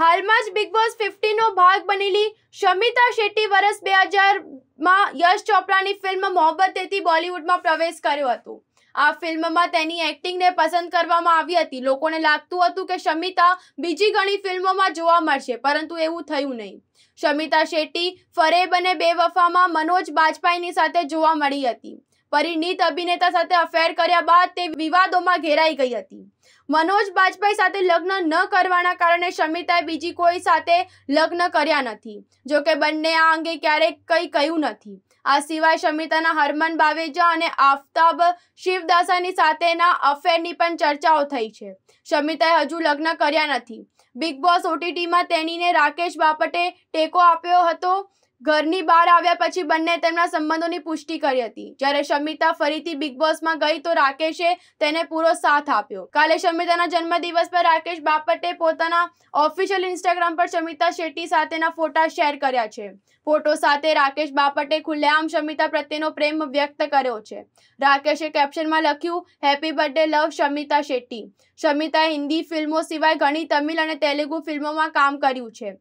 હાલમાં જ big boss ફિફ્ટીનો ભાગ બનેલી શમિતા શેટ્ટી વર્ષ બે હજારમાં યશ ચોપરાની ફિલ્મ મોહબ્બતેથી બોલિવૂડમાં પ્રવેશ કર્યો હતો આ ફિલ્મમાં તેની એક્ટિંગને પસંદ કરવામાં આવી હતી લોકોને લાગતું હતું કે શમિતા બીજી ઘણી ફિલ્મોમાં જોવા મળશે પરંતુ એવું થયું નહીં શમિતા શેટ્ટી ફરેબ અને બેવફામાં મનોજ બાજપાઈની સાથે જોવા મળી હતી પરિણીત અભિનેતા સાથે અફેર કર્યા બાદ તે વિવાદોમાં ઘેરાઈ ગઈ હતી મનોજ બાજપાઈ સાથે લગ્ન ન કરવાના કારણે શમિતાએ બીજી કોઈ સાથે લગ્ન કર્યા નથી જોકે બંને આ અંગે ક્યારેય કંઈ કહ્યું નથી આ સિવાય શમિતાના હરમન બાવેજા અને આફતાબ શિવદાસાની સાથેના અફેરની પણ ચર્ચાઓ થઈ છે શમિતાએ હજુ લગ્ન કર્યા નથી બિગ બોસ ઓટીટીમાં તેણીને રાકેશ બાપટે ટેકો આપ્યો હતો ઘરની બહાર આવ્યા પછી બંને તેમના સંબંધોની પુષ્ટિ કરી હતી જ્યારે શમિતા ફરીથી બિગ બોસમાં ગઈ તો રાકેશે તેને પૂરો સાથ આપ્યો કાલે શમિતાના જન્મદિવસ પર રાકેશ બાપટે પોતાના ઓફિશિયલ ઇન્સ્ટાગ્રામ પર શમિતા શેટ્ટી સાથેના ફોટા શેર કર્યા છે ફોટો સાથે રાકેશ બાપટે ખુલ્લેઆમ શમિતા પ્રત્યેનો પ્રેમ વ્યક્ત કર્યો છે રાકેશે કેપ્શનમાં લખ્યું happy birthday love Shamita Shetty શમિતાએ હિન્દી ફિલ્મો સિવાય ઘણી તમિલ અને તેલુગુ ફિલ્મોમાં કામ કર્યું છે